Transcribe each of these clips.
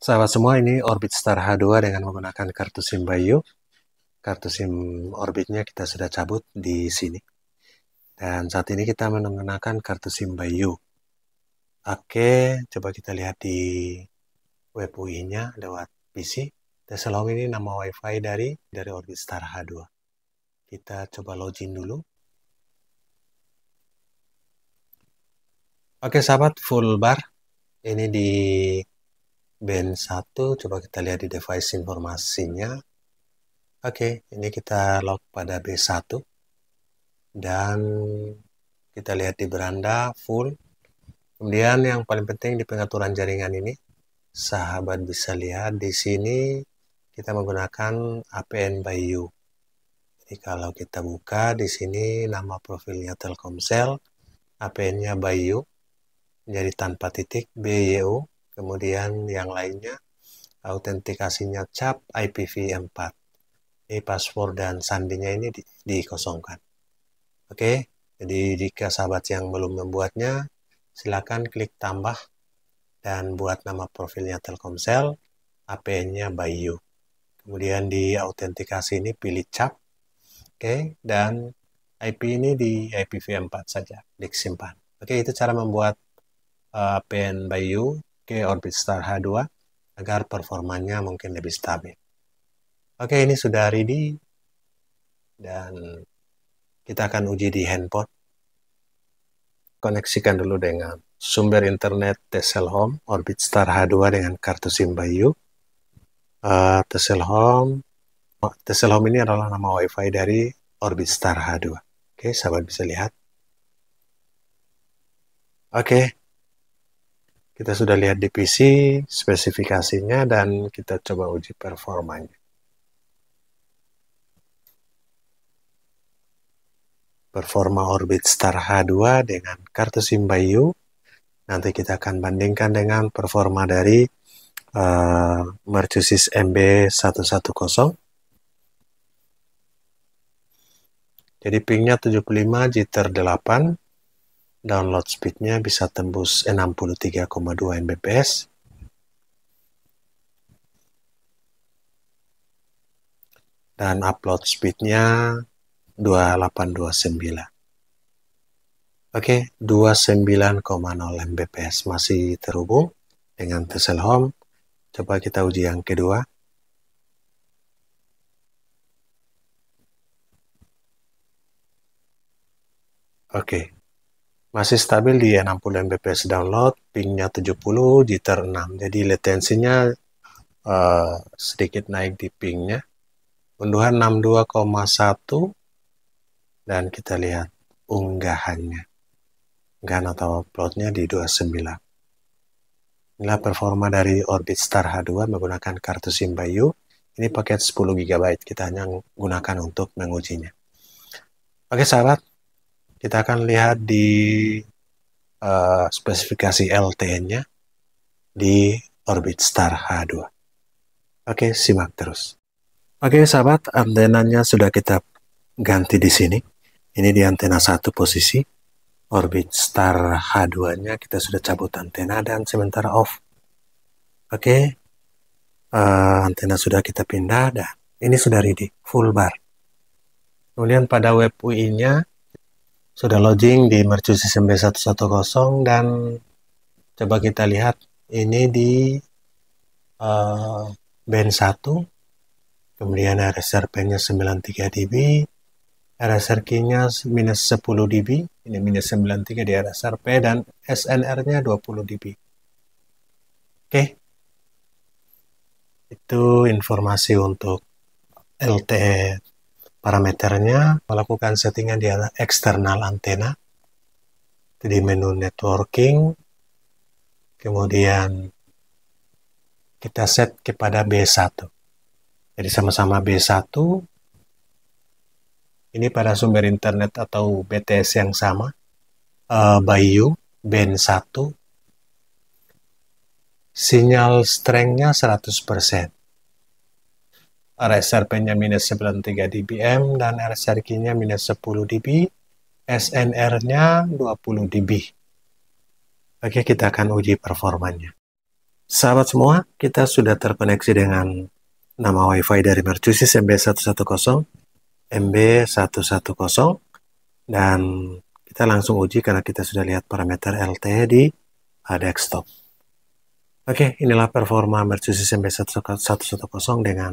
Sahabat semua, ini Orbit Star H2 dengan menggunakan kartu SIM Bayu. Kartu SIM Orbitnya kita sudah cabut di sini. Dan saat ini kita menggunakan kartu SIM Bayu. Oke, coba kita lihat di web UI-nya lewat PC. Teselong ini nama WiFi dari dari Orbit Star H2. Kita coba login dulu. Oke sahabat, full bar. Ini di band 1 coba kita lihat di device informasinya Oke, okay, ini kita log pada B1 dan kita lihat di beranda full. Kemudian yang paling penting di pengaturan jaringan ini, sahabat bisa lihat di sini kita menggunakan APN by you Jadi kalau kita buka di sini nama profilnya Telkomsel, APN-nya by you jadi tanpa titik BYU. Kemudian yang lainnya autentikasinya cap IPv4. Ini password dan sandinya ini di, dikosongkan. Oke, jadi jika sahabat yang belum membuatnya, silakan klik tambah dan buat nama profilnya Telkomsel, APN-nya Bayu. Kemudian di autentikasi ini pilih cap. Oke, dan IP ini di IPv4 saja, klik simpan. Oke, itu cara membuat uh, eh, APN Bayu pakai Orbit Star H2 agar performanya mungkin lebih stabil. Oke, ini sudah ready dan kita akan uji di handphone. Koneksikan dulu dengan sumber internet Tesel Home Orbit Star H2 dengan kartu SIM Bayu. Uh, eh, Tesel Home oh, Tesel Home ini adalah nama WiFi dari Orbit Star H2. Oke, sahabat bisa lihat. Oke, kita sudah lihat di PC spesifikasinya dan kita coba uji performanya. Performa Orbit Star H2 dengan kartu SIM Bayu. Nanti kita akan bandingkan dengan performa dari uh, Mercusis MB110. Jadi pingnya 75, jitter 8, download speednya bisa tembus 63,2 Mbps. Dan upload speednya 2829. Oke, okay, 29,0 Mbps masih terhubung dengan Tesel Home. Coba kita uji yang kedua. Oke, okay masih stabil di 60 Mbps download, pingnya 70, jitter 6. Jadi latensinya uh, sedikit naik di pingnya. Unduhan 62,1 dan kita lihat unggahannya. Unggahan atau uploadnya di 29. Inilah performa dari Orbit Star H2 menggunakan kartu SIM Bayu Ini paket 10 GB, kita hanya gunakan untuk mengujinya. Oke sahabat, kita akan lihat di uh, spesifikasi LTN-nya di orbit star H2. Oke, simak terus. Oke, sahabat, antenanya sudah kita ganti di sini. Ini di antena satu posisi. Orbit star H2-nya kita sudah cabut antena dan sementara off. Oke, uh, antena sudah kita pindah dan ini sudah ready, full bar. Kemudian pada web UI-nya sudah lodging di mercu sistem B110 dan coba kita lihat ini di uh, band 1 kemudian RSR nya 93 dB RSR key-nya minus 10 dB ini minus 93 di RSRP dan SNR-nya 20 dB oke okay. itu informasi untuk LTE parameternya melakukan settingan di atas eksternal antena di menu networking kemudian kita set kepada B1 jadi sama-sama B1 ini pada sumber internet atau BTS yang sama uh, Bayu band 1 sinyal strengthnya 100% RSRP-nya minus 93 dBm dan RSRQ-nya minus 10 dB, SNR-nya 20 dB. Oke, kita akan uji performanya. Sahabat semua, kita sudah terkoneksi dengan nama WiFi dari Mercusis MB110, MB110, dan kita langsung uji karena kita sudah lihat parameter LTE di desktop. Oke, inilah performa Mercusis MB110 dengan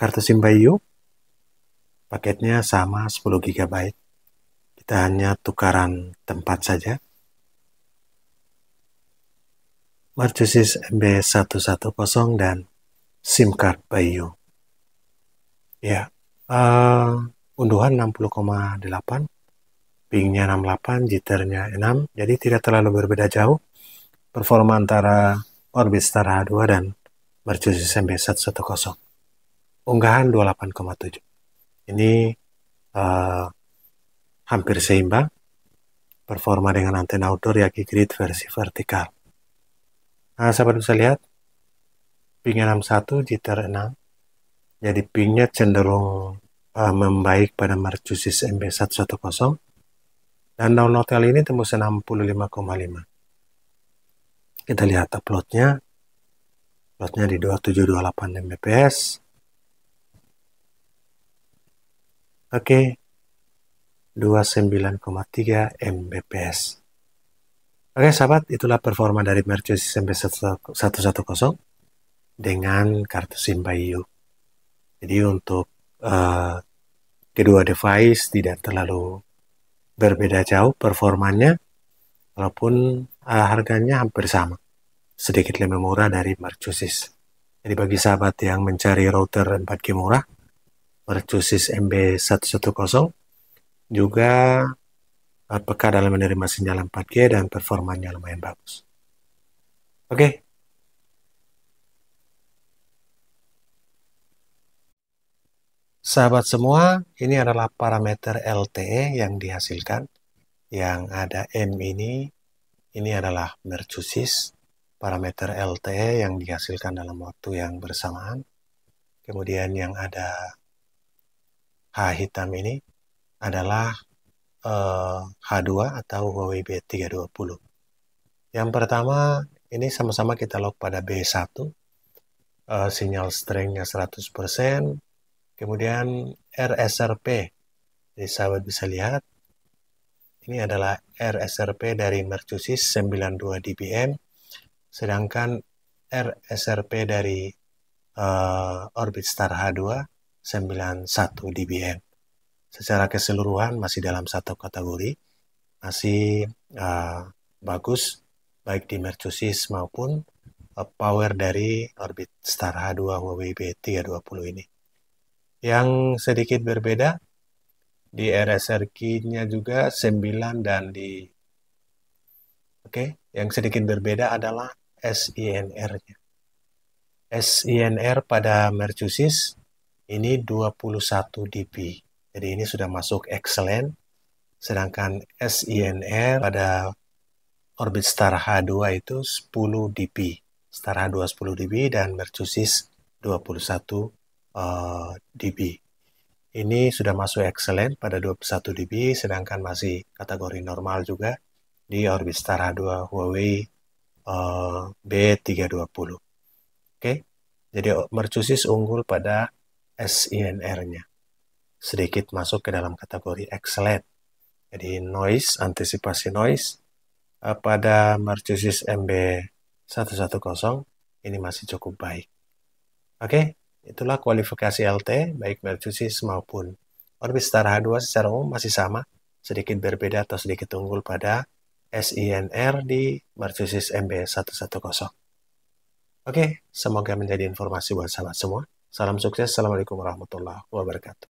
Kartu SIM Bayu. paketnya sama 10 GB. Kita hanya tukaran tempat saja. Marcusis MB110 dan SIM card Bayu. Ya, uh, unduhan 60,8, pingnya 68, jitternya 6, jadi tidak terlalu berbeda jauh performa antara Orbit Star H2 dan Mercedes MB110 unggahan 28,7 ini uh, hampir seimbang performa dengan antena outdoor Yagi Grid versi vertikal nah sahabat bisa lihat ping 61 jitter 6 jadi pingnya cenderung uh, membaik pada Mercusis MB110 dan download kali ini tembus 65,5 kita lihat uploadnya uploadnya di 2728 Mbps Oke, okay. 29,3 Mbps. Oke okay, sahabat, itulah performa dari Mercury System 110 dengan kartu SIM Bayu. Jadi untuk uh, kedua device tidak terlalu berbeda jauh performanya, walaupun uh, harganya hampir sama, sedikit lebih murah dari Mercury Jadi bagi sahabat yang mencari router 4G murah, mercusis MB110 juga peka dalam menerima sinyal 4G dan performanya lumayan bagus. Oke. Okay. Sahabat semua, ini adalah parameter LTE yang dihasilkan. Yang ada M ini, ini adalah mercusis parameter LTE yang dihasilkan dalam waktu yang bersamaan. Kemudian yang ada H hitam ini adalah eh, H2 atau Huawei B320. Yang pertama, ini sama-sama kita log pada B1, eh, sinyal strength-nya 100%, kemudian RSRP, jadi sahabat bisa lihat, ini adalah RSRP dari Mercusis 92 dBm, sedangkan RSRP dari uh, Orbit Star H2 91 dBm. Secara keseluruhan masih dalam satu kategori, masih uh, bagus baik di mercusis maupun eh, power dari orbit Star H2 Huawei B320 ini. Yang sedikit berbeda di RSRQ-nya juga 9 dan di Oke, okay, yang sedikit berbeda adalah SINR-nya. SINR pada mercusis ini 21 dB. Jadi ini sudah masuk excellent. Sedangkan SINR pada orbit star H2 itu 10 dB. Star H2 10 dB dan Mercusis 21 uh, dB. Ini sudah masuk excellent pada 21 dB, sedangkan masih kategori normal juga di orbit star H2 Huawei eh, uh, B320. Oke, okay? jadi Mercusis unggul pada SINR-nya. Sedikit masuk ke dalam kategori excellent. Jadi noise, antisipasi noise eh, pada Marcusis MB110 ini masih cukup baik. Oke, itulah kualifikasi LT baik Marcusis maupun Orbit Star H2 secara umum masih sama, sedikit berbeda atau sedikit unggul pada SINR di Marcusis MB110. Oke, semoga menjadi informasi buat sahabat semua. Salam sukses. Assalamualaikum warahmatullahi wabarakatuh.